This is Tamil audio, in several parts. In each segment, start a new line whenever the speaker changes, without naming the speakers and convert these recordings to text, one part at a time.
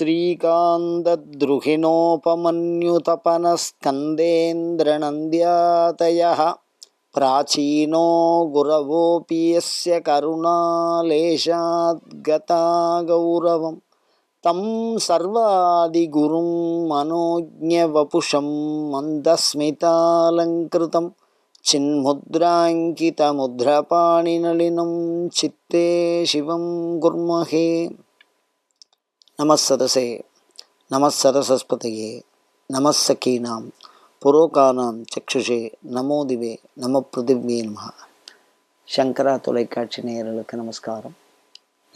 श्रीकान्तद्रुहिणोपमन्युतपनस्कन्देन्द्रनन्द्यातयः प्राचीनो गुरवोऽपि यस्य गौरवं तं सर्वादिगुरुं मनोज्ञवपुषं मन्दस्मितालङ्कृतं चिन्मुद्राङ्कितमुद्रपाणिनलिनं चित्ते शिवं कुर्महे நமசதசே நமசரசஸ்பதையே நமசகீனாம் புரோகானாம் சக்ஷுஷே நமோதிவே நம பிருதிவ்யே நம சங்கரா தொலைக்காட்சி நேயர்களுக்கு நமஸ்காரம்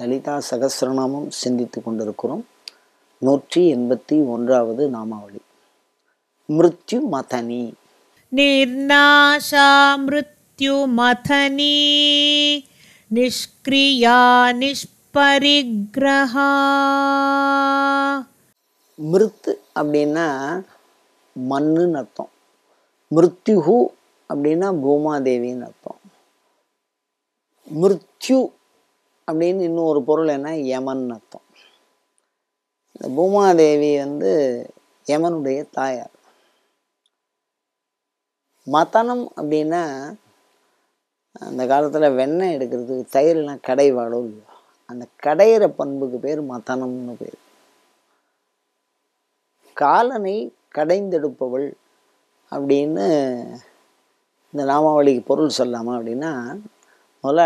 லலிதா சகசிரநாமம் சிந்தித்து கொண்டிருக்கிறோம் நூற்றி எண்பத்தி ஒன்றாவது நாமாவளி மிருத்யு மதனி மிருத்யு மதனி நிஷ்கிரியா நிஷ் பரிக்ரஹா மிருத்து அப்படின்னா மண்ணுன்னு அர்த்தம் மிருத்யுஹு அப்படின்னா பூமாதேவின்னு அர்த்தம் மிருத்யு அப்படின்னு இன்னும் ஒரு பொருள் என்ன யமன் அர்த்தம் இந்த பூமாதேவி வந்து யமனுடைய தாயார் மதனம் அப்படின்னா அந்த காலத்தில் வெண்ணெய் எடுக்கிறதுக்கு தயிர்லாம் கடை இல்லையா அந்த கடையிற பண்புக்கு பேர் மதனம்னு பேர் காலனை கடைந்தெடுப்பவள் அப்படின்னு இந்த நாமாவளிக்கு பொருள் சொல்லாமா அப்படின்னா முதல்ல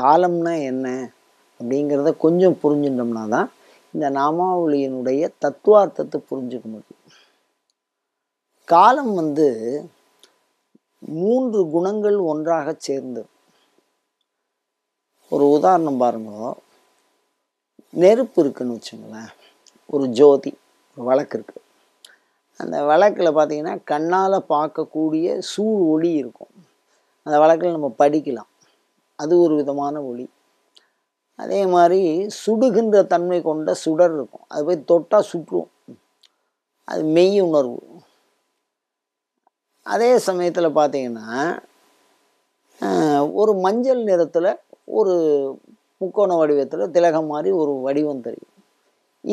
காலம்னா என்ன அப்படிங்கிறத கொஞ்சம் புரிஞ்சுட்டோம்னா தான் இந்த நாமாவளியினுடைய தத்துவார்த்தத்தை புரிஞ்சுக்க முடியும் காலம் வந்து மூன்று குணங்கள் ஒன்றாக சேர்ந்தது ஒரு உதாரணம் பாருங்க நெருப்பு இருக்குன்னு வச்சுங்களேன் ஒரு ஜோதி ஒரு விளக்கு இருக்குது அந்த விளக்கில் பார்த்திங்கன்னா கண்ணால் பார்க்கக்கூடிய சூழ் ஒளி இருக்கும் அந்த விளக்கில் நம்ம படிக்கலாம் அது ஒரு விதமான ஒளி அதே மாதிரி சுடுகின்ற தன்மை கொண்ட சுடர் இருக்கும் அது போய் தொட்டால் சுற்றும் அது மெய் உணர்வு அதே சமயத்தில் பார்த்திங்கன்னா ஒரு மஞ்சள் நிறத்தில் ஒரு முக்கோண வடிவத்தில் திலகம் மாதிரி ஒரு வடிவம் தெரியும்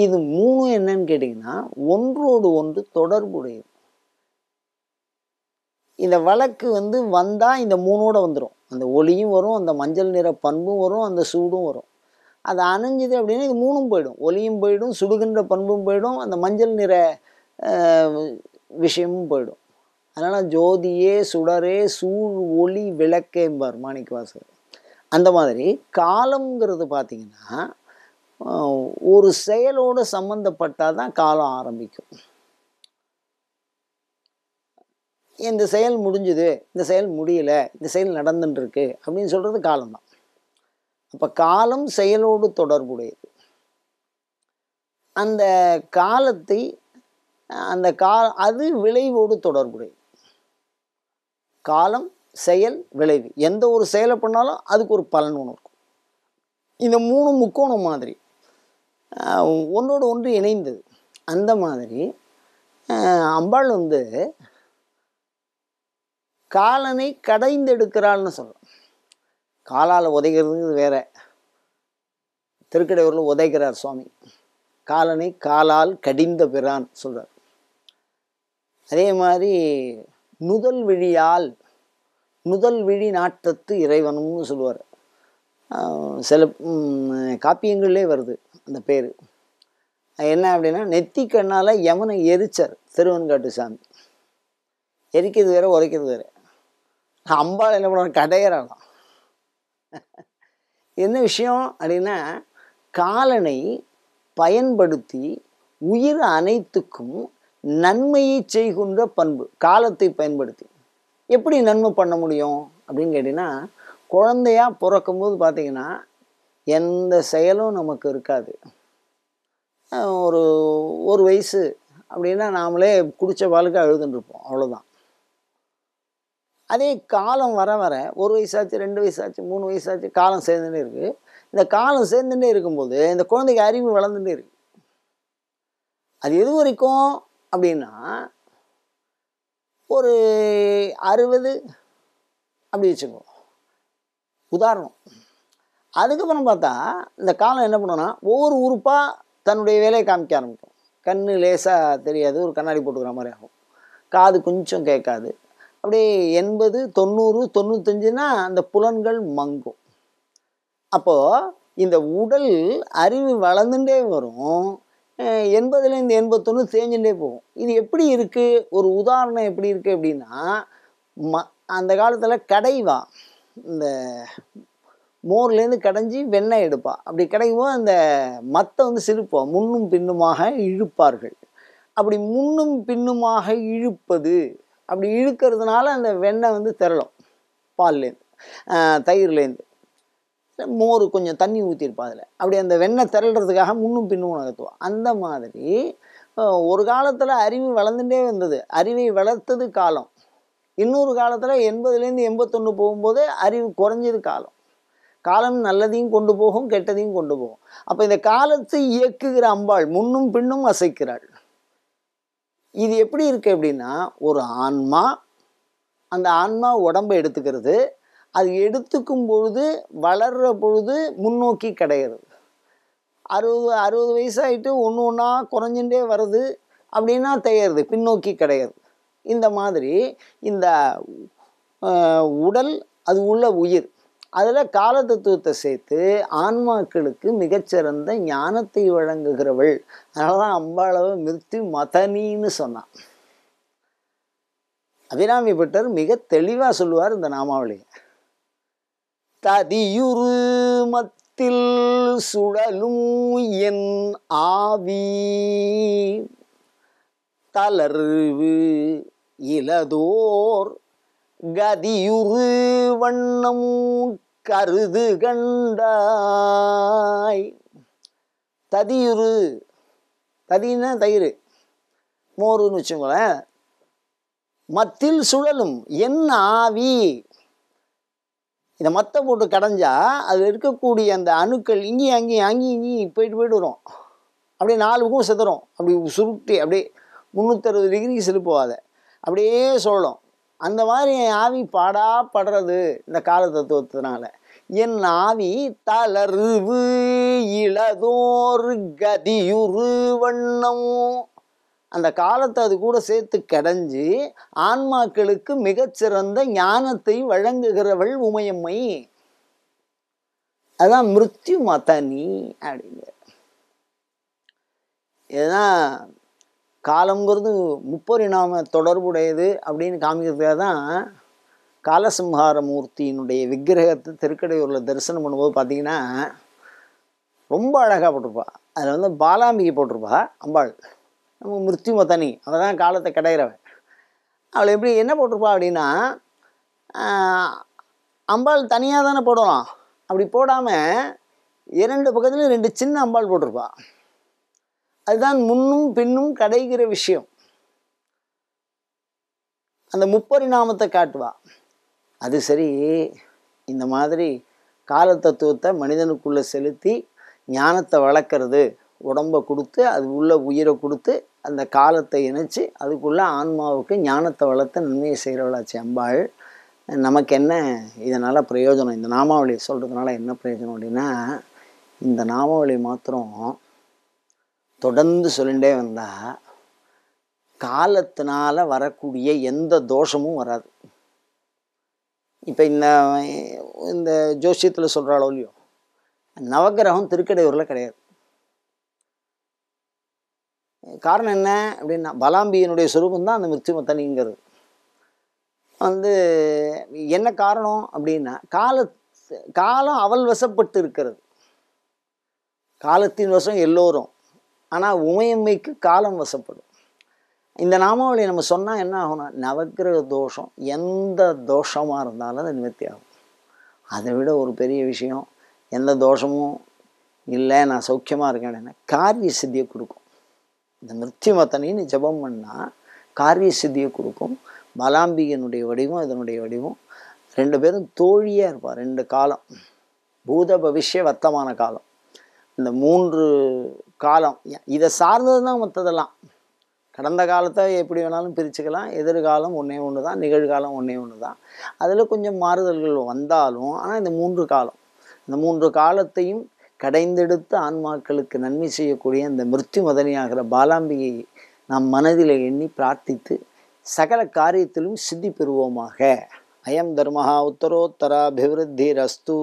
இது மூணு என்னன்னு கேட்டிங்கன்னா ஒன்றோடு ஒன்று தொடர்புடையது இந்த வழக்கு வந்து வந்தால் இந்த மூணோட வந்துடும் அந்த ஒளியும் வரும் அந்த மஞ்சள் நிற பண்பும் வரும் அந்த சூடும் வரும் அது அணிஞ்சுது அப்படின்னா இது மூணும் போயிடும் ஒளியும் போயிடும் சுடுகின்ற பண்பும் போயிடும் அந்த மஞ்சள் நிற விஷயமும் போயிடும் அதனால் ஜோதியே சுடரே சூழ் ஒளி விளக்கேம்பார் மாணிக்கவாசகர் அந்த மாதிரி காலங்கிறது பார்த்திங்கன்னா ஒரு செயலோடு சம்மந்தப்பட்டால் தான் காலம் ஆரம்பிக்கும் இந்த செயல் முடிஞ்சுது இந்த செயல் முடியலை இந்த செயல் நடந்துட்டுருக்கு அப்படின்னு சொல்கிறது காலம் தான் அப்போ காலம் செயலோடு தொடர்புடையது அந்த காலத்தை அந்த கா அது விளைவோடு தொடர்புடையது காலம் செயல் விளைவு எந்த ஒரு செயலை பண்ணாலும் அதுக்கு ஒரு பலன் ஒன்று இருக்கும் இந்த மூணு முக்கோணம் மாதிரி ஒன்றோடு ஒன்று இணைந்தது அந்த மாதிரி அம்பாள் வந்து காலனை கடைந்தெடுக்கிறாள்னு சொல்லலாம் காலால் உதைக்கிறதுங்கிறது வேற திருக்கடையூரில் உதைக்கிறார் சுவாமி காலனை காலால் கடிந்த பிறான் சொல்கிறார் அதே மாதிரி முதல் விழியால் முதல் விழி நாட்டத்து இறைவனும்னு சொல்லுவார் சில காப்பியங்கள்லே வருது அந்த பேர் என்ன அப்படின்னா நெத்தி கண்ணால் யமனை எரிச்சார் திருவன்காட்டு சாமி எரிக்கிறது வேற உதைக்கிறது வேற அம்பாள் என்ன பண்ணுவார் கடையறாலாம் என்ன விஷயம் அப்படின்னா காலனை பயன்படுத்தி உயிர் அனைத்துக்கும் நன்மையை செய்கின்ற பண்பு காலத்தை பயன்படுத்தி எப்படி நன்மை பண்ண முடியும் அப்படின்னு கேட்டிங்கன்னா குழந்தையாக பிறக்கும்போது பார்த்திங்கன்னா எந்த செயலும் நமக்கு இருக்காது ஒரு ஒரு வயசு அப்படின்னா நாமளே குடித்த பாலுக்கு அழுதுன்ட்ருப்போம் அவ்வளோதான் அதே காலம் வர வர ஒரு வயசாச்சு ரெண்டு வயசாச்சு மூணு வயசாச்சு காலம் சேர்ந்துட்டே இருக்குது இந்த காலம் சேர்ந்துட்டே இருக்கும்போது இந்த குழந்தைக்கு அறிவு வளர்ந்துட்டே இருக்குது அது எது வரைக்கும் அப்படின்னா ஒரு அறுபது அப்படி வச்சுக்குவோம் உதாரணம் அதுக்கப்புறம் பார்த்தா இந்த காலம் என்ன பண்ணோன்னா ஒவ்வொரு உறுப்பாக தன்னுடைய வேலையை காமிக்க ஆரம்பிக்கும் கண் லேசாக தெரியாது ஒரு கண்ணாடி போட்டுக்கிற மாதிரி ஆகும் காது கொஞ்சம் கேட்காது அப்படியே எண்பது தொண்ணூறு தொண்ணூத்தஞ்சுன்னா அந்த புலன்கள் மங்கும் அப்போது இந்த உடல் அறிவு வளர்ந்துட்டே வரும் எண்பதுலேருந்து எண்பத்தொன்று சேஞ்சுட்டே போகும் இது எப்படி இருக்குது ஒரு உதாரணம் எப்படி இருக்குது அப்படின்னா ம அந்த காலத்தில் கடைவா இந்த மோர்லேருந்து கடைஞ்சி வெண்ணெய் எடுப்பா அப்படி கிடைக்கும்போது அந்த மத்தை வந்து சிரிப்போம் முன்னும் பின்னுமாக இழுப்பார்கள் அப்படி முன்னும் பின்னுமாக இழுப்பது அப்படி இழுக்கிறதுனால அந்த வெண்ணெய் வந்து திரளும் பால்லேருந்து தயிர்லேருந்து மோர் கொஞ்சம் தண்ணி ஊற்றிருப்பா அதில் அப்படி அந்த வெண்ணெய் திரள்றதுக்காக முன்னும் பின்னும் நகர்த்துவோம் அந்த மாதிரி ஒரு காலத்தில் அறிவு வளர்ந்துட்டே வந்தது அறிவை வளர்த்தது காலம் இன்னொரு காலத்தில் எண்பதுலேருந்து எண்பத்தொன்று போகும்போது அறிவு குறைஞ்சது காலம் காலம் நல்லதையும் கொண்டு போகும் கெட்டதையும் கொண்டு போகும் அப்போ இந்த காலத்தை இயக்குகிற அம்பாள் முன்னும் பின்னும் அசைக்கிறாள் இது எப்படி இருக்குது அப்படின்னா ஒரு ஆன்மா அந்த ஆன்மா உடம்பை எடுத்துக்கிறது அது எடுத்துக்கும் பொழுது வளர்கிற பொழுது முன்னோக்கி கிடையாது அறுபது அறுபது வயசாகிட்டு ஒன்று ஒன்றா குறைஞ்சுட்டே வருது அப்படின்னா தெரியறது பின்னோக்கி கிடையாது இந்த மாதிரி இந்த உடல் அது உள்ள உயிர் அதில் காலதத்துவத்தை சேர்த்து ஆன்மாக்களுக்கு மிகச்சிறந்த ஞானத்தை வழங்குகிறவள் அதனால தான் அம்பாளவை மிருத்தி மதனின்னு சொன்னான் அபிராமி பட்டர் மிக தெளிவாக சொல்லுவார் இந்த நாமாவளியை ததியுருமத்தில் சுழலும் என் ஆவி தளர்வு இலதோர் கதியுரு வண்ணம் கருது கண்டாய் ததியுரு ததினா தயிர் மோருன்னு வச்சுங்களேன் மத்தில் சுழலும் என் ஆவி இதை மற்ற போட்டு கடைஞ்சா அதில் இருக்கக்கூடிய அந்த அணுக்கள் இங்கேயும் அங்கேயும் அங்கேயும் இங்கேயும் போயிட்டு போயிட்டு வரும் அப்படியே நாலு பக்கம் அப்படி சுருட்டி அப்படியே முந்நூற்றறுபது டிகிரிக்கு செலுப்போவாத அப்படியே சொல்லும் அந்த மாதிரி என் ஆவி பாடா படுறது இந்த கால தத்துவத்தினால என் ஆவி தளர்வு இளதோர் கதியுறு வண்ணம் அந்த காலத்தை அது கூட சேர்த்து கடைஞ்சி ஆன்மாக்களுக்கு மிகச்சிறந்த ஞானத்தை வழங்குகிறவள் உமையம்மை அதான் மிருத்யு மதனி அப்படிங்கிற ஏன்னா காலங்கிறது முப்பரிணாம தொடர்புடையது அப்படின்னு காமிக்கிறதுக்காக தான் காலசிம்ஹாரமூர்த்தியினுடைய மூர்த்தியினுடைய விக்கிரகத்தை திருக்கடையூரில் தரிசனம் பண்ணும்போது பார்த்தீங்கன்னா ரொம்ப அழகாக போட்டிருப்பா அதில் வந்து பாலாம்பிகை போட்டிருப்பா அம்பாள் நம்ம மிருத்யும தனி அவள் தான் காலத்தை கிடையிறவன் அவள் எப்படி என்ன போட்டிருப்பா அப்படின்னா அம்பாள் தனியாக தானே போடலாம் அப்படி போடாமல் இரண்டு பக்கத்துலையும் ரெண்டு சின்ன அம்பாள் போட்டிருப்பா அதுதான் முன்னும் பின்னும் கிடைக்கிற விஷயம் அந்த முப்பரிணாமத்தை காட்டுவா அது சரி இந்த மாதிரி காலத்தத்துவத்தை மனிதனுக்குள்ளே செலுத்தி ஞானத்தை வளர்க்குறது உடம்பை கொடுத்து அது உள்ள உயிரை கொடுத்து அந்த காலத்தை இணைச்சி அதுக்குள்ளே ஆன்மாவுக்கு ஞானத்தை வளர்த்து நன்மையை செய்கிறவளாச்சு அம்பாள் நமக்கு என்ன இதனால் பிரயோஜனம் இந்த நாமாவளி சொல்கிறதுனால என்ன பிரயோஜனம் அப்படின்னா இந்த நாமாவளி மாத்திரம் தொடர்ந்து சொல்லிகிட்டே வந்தால் காலத்தினால் வரக்கூடிய எந்த தோஷமும் வராது இப்போ இந்த இந்த ஜோசியத்தில் சொல்கிறாளோ இல்லையோ நவகிரகம் திருக்கடையூரில் கிடையாது காரணம் என்ன அப்படின்னா பலாம்பியனுடைய சுரூபம் தான் அந்த மிருத்யுமத்தனிங்கிறது வந்து என்ன காரணம் அப்படின்னா கால காலம் அவள் வசப்பட்டு இருக்கிறது காலத்தின் வசம் எல்லோரும் ஆனால் உமையம்மைக்கு காலம் வசப்படும் இந்த நாமாவளி நம்ம சொன்னால் என்ன ஆகும்னா நவக்கிரக தோஷம் எந்த தோஷமாக இருந்தாலும் அது நிவர்த்தி ஆகும் அதை விட ஒரு பெரிய விஷயம் எந்த தோஷமும் இல்லை நான் சௌக்கியமாக இருக்கேன் காரிய சித்தியை கொடுக்கும் இந்த மிருத்யுமத்தனையும் மத்தனின்னு ஜபம் பண்ணால் காரிய சித்தியை கொடுக்கும் மலாம்பிகனுடைய வடிவம் இதனுடைய வடிவம் ரெண்டு பேரும் தோழியாக இருப்பார் ரெண்டு காலம் பூத பவிஷ்ய வர்த்தமான காலம் இந்த மூன்று காலம் இதை சார்ந்தது தான் மற்றதெல்லாம் கடந்த காலத்தை எப்படி வேணாலும் பிரிச்சுக்கலாம் எதிர்காலம் ஒன்றே ஒன்று தான் நிகழ்காலம் ஒன்றே ஒன்று தான் அதில் கொஞ்சம் மாறுதல்கள் வந்தாலும் ஆனால் இந்த மூன்று காலம் இந்த மூன்று காலத்தையும் கடைந்தெடுத்த ஆன்மாக்களுக்கு நன்மை செய்யக்கூடிய அந்த மிருத்தி மதனியாகிற பாலாம்பியை நாம் மனதில் எண்ணி பிரார்த்தித்து சகல காரியத்திலும் சித்தி பெறுவோமாக அயம் தர்மஹா உத்தரோத்தராபிவிருத்தி ரஸ்து